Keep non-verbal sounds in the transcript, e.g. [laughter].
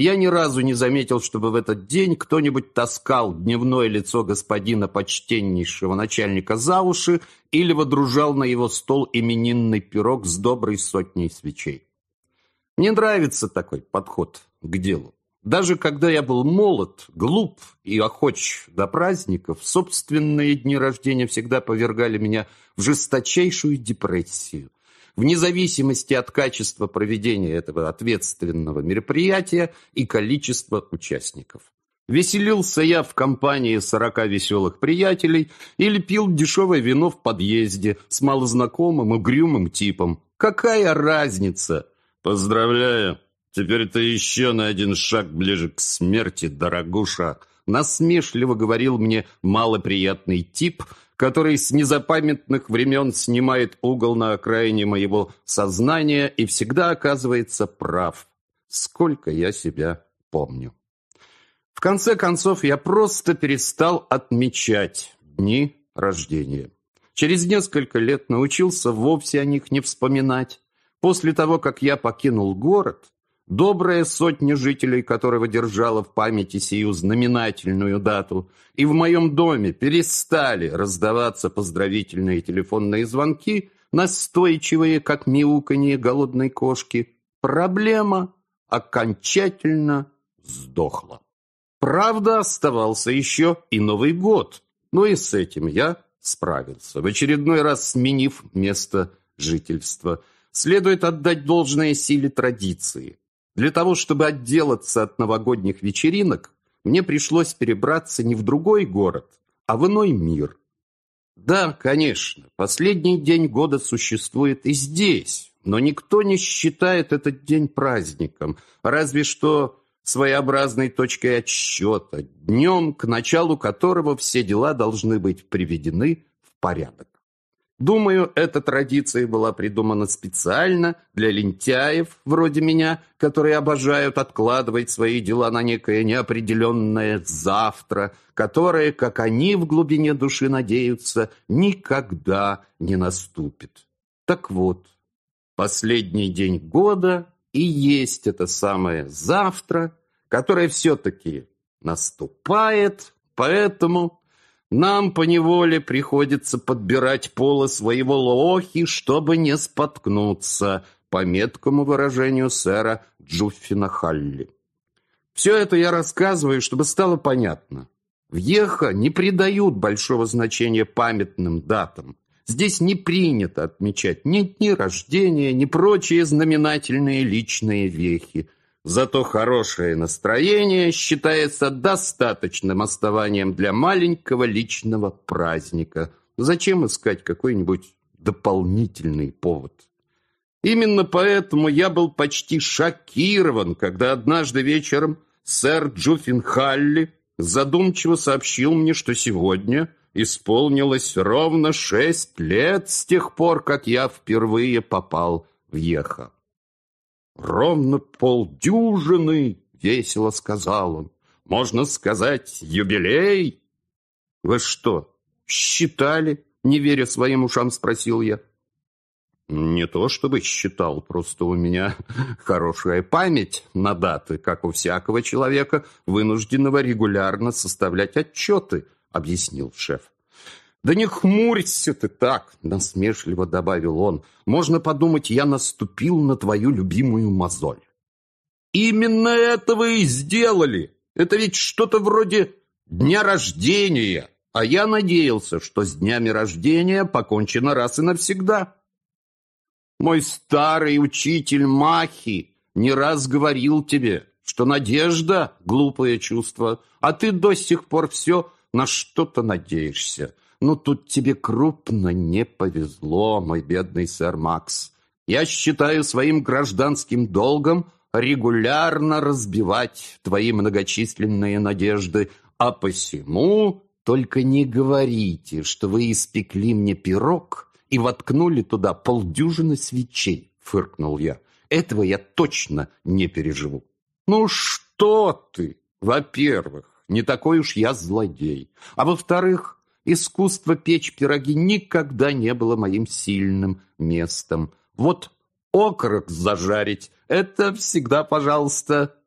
Я ни разу не заметил, чтобы в этот день кто-нибудь таскал дневное лицо господина почтеннейшего начальника за уши или водружал на его стол именинный пирог с доброй сотней свечей. Мне нравится такой подход к делу. Даже когда я был молод, глуп и охоч до праздников, собственные дни рождения всегда повергали меня в жесточайшую депрессию вне зависимости от качества проведения этого ответственного мероприятия и количества участников. Веселился я в компании сорока веселых приятелей или пил дешевое вино в подъезде с малознакомым угрюмым типом. Какая разница? Поздравляю, теперь ты еще на один шаг ближе к смерти, дорогуша. Насмешливо говорил мне малоприятный тип, который с незапамятных времен снимает угол на окраине моего сознания и всегда оказывается прав, сколько я себя помню. В конце концов, я просто перестал отмечать дни рождения. Через несколько лет научился вовсе о них не вспоминать. После того, как я покинул город, добрая сотня жителей которого держала в памяти сию знаменательную дату, и в моем доме перестали раздаваться поздравительные телефонные звонки, настойчивые, как мяуканье голодной кошки, проблема окончательно сдохла. Правда, оставался еще и Новый год, но и с этим я справился, в очередной раз сменив место жительства. Следует отдать должное силе традиции. Для того, чтобы отделаться от новогодних вечеринок, мне пришлось перебраться не в другой город, а в иной мир. Да, конечно, последний день года существует и здесь, но никто не считает этот день праздником, разве что своеобразной точкой отсчета, днем, к началу которого все дела должны быть приведены в порядок. Думаю, эта традиция была придумана специально для лентяев вроде меня, которые обожают откладывать свои дела на некое неопределенное завтра, которое, как они в глубине души надеются, никогда не наступит. Так вот, последний день года и есть это самое завтра, которое все-таки наступает, поэтому нам поневоле приходится подбирать поло своего лохи, чтобы не споткнуться, по меткому выражению сэра Джуффина Халли. Все это я рассказываю, чтобы стало понятно. В Еха не придают большого значения памятным датам. Здесь не принято отмечать ни дни рождения, ни прочие знаменательные личные вехи – Зато хорошее настроение считается достаточным основанием для маленького личного праздника. Зачем искать какой-нибудь дополнительный повод? Именно поэтому я был почти шокирован, когда однажды вечером сэр Джуффин Халли задумчиво сообщил мне, что сегодня исполнилось ровно шесть лет с тех пор, как я впервые попал в Еха. Ровно полдюжины, весело сказал он. Можно сказать, юбилей. Вы что, считали? Не веря своим ушам, спросил я. Не то чтобы считал, просто у меня [laughs] хорошая память на даты, как у всякого человека, вынужденного регулярно составлять отчеты, объяснил шеф. «Да не хмурься ты так!» — насмешливо добавил он. «Можно подумать, я наступил на твою любимую мозоль». «Именно этого и сделали! Это ведь что-то вроде дня рождения!» А я надеялся, что с днями рождения покончено раз и навсегда. Мой старый учитель Махи не раз говорил тебе, что надежда — глупое чувство, а ты до сих пор все на что-то надеешься. Ну, тут тебе крупно не повезло, мой бедный сэр Макс. Я считаю своим гражданским долгом регулярно разбивать твои многочисленные надежды, а посему только не говорите, что вы испекли мне пирог и воткнули туда полдюжины свечей, фыркнул я. Этого я точно не переживу. Ну что ты? Во-первых, не такой уж я злодей. А во-вторых, Искусство печь пироги никогда не было моим сильным местом. Вот окорок зажарить — это всегда пожалуйста.